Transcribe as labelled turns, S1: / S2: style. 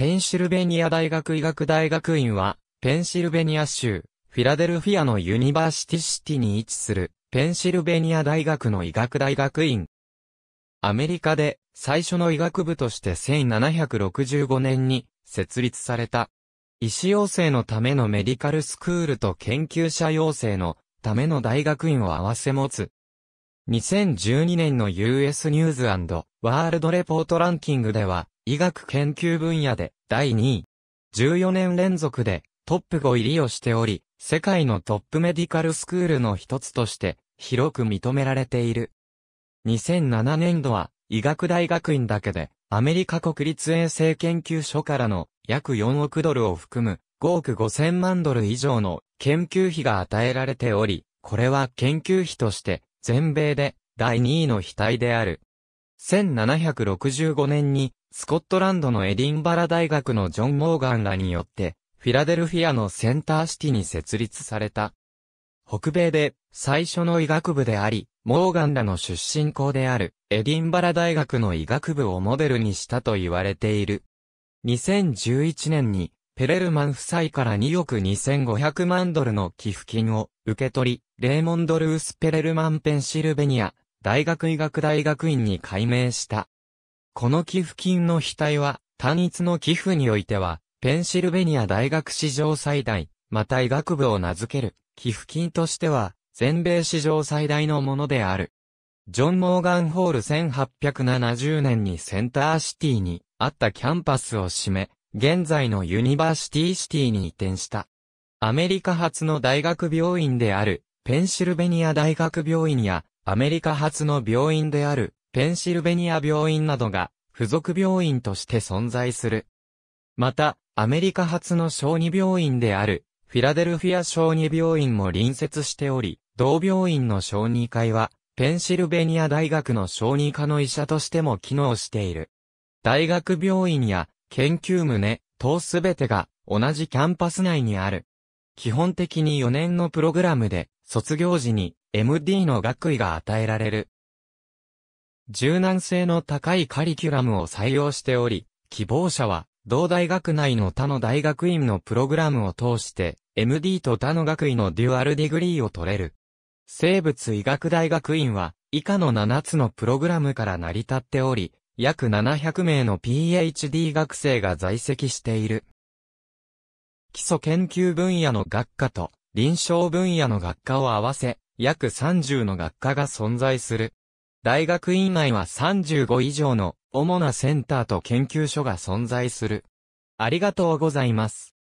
S1: ペンシルベニア大学医学大学院は、ペンシルベニア州、フィラデルフィアのユニバーシティシティに位置する、ペンシルベニア大学の医学大学院。アメリカで、最初の医学部として1765年に、設立された。医師養成のためのメディカルスクールと研究者養成のための大学院を合わせ持つ。2012年の US ニューズワールドレポートランキングでは、医学研究分野で第2位。14年連続でトップ5入りをしており、世界のトップメディカルスクールの一つとして広く認められている。2007年度は医学大学院だけでアメリカ国立衛生研究所からの約4億ドルを含む5億5千万ドル以上の研究費が与えられており、これは研究費として全米で第2位の額である。1765年にスコットランドのエディンバラ大学のジョン・モーガンらによって、フィラデルフィアのセンターシティに設立された。北米で最初の医学部であり、モーガンらの出身校であるエディンバラ大学の医学部をモデルにしたと言われている。2011年にペレルマン夫妻から2億2500万ドルの寄付金を受け取り、レーモンド・ルース・ペレルマン・ペンシルベニア大学医学大学院に改名した。この寄付金の額は、単一の寄付においては、ペンシルベニア大学史上最大、また医学部を名付ける、寄付金としては、全米史上最大のものである。ジョン・モーガン・ホール1870年にセンターシティにあったキャンパスを閉め、現在のユニバーシティシティに移転した。アメリカ初の大学病院である、ペンシルベニア大学病院や、アメリカ初の病院である、ペンシルベニア病院などが付属病院として存在する。また、アメリカ初の小児病院である、フィラデルフィア小児病院も隣接しており、同病院の小児科医は、ペンシルベニア大学の小児科の医者としても機能している。大学病院や研究棟等すべてが同じキャンパス内にある。基本的に4年のプログラムで卒業時に MD の学位が与えられる。柔軟性の高いカリキュラムを採用しており、希望者は、同大学内の他の大学院のプログラムを通して、MD と他の学位のデュアルディグリーを取れる。生物医学大学院は、以下の7つのプログラムから成り立っており、約700名の PhD 学生が在籍している。基礎研究分野の学科と臨床分野の学科を合わせ、約30の学科が存在する。大学院内は35以上の主なセンターと研究所が存在する。ありがとうございます。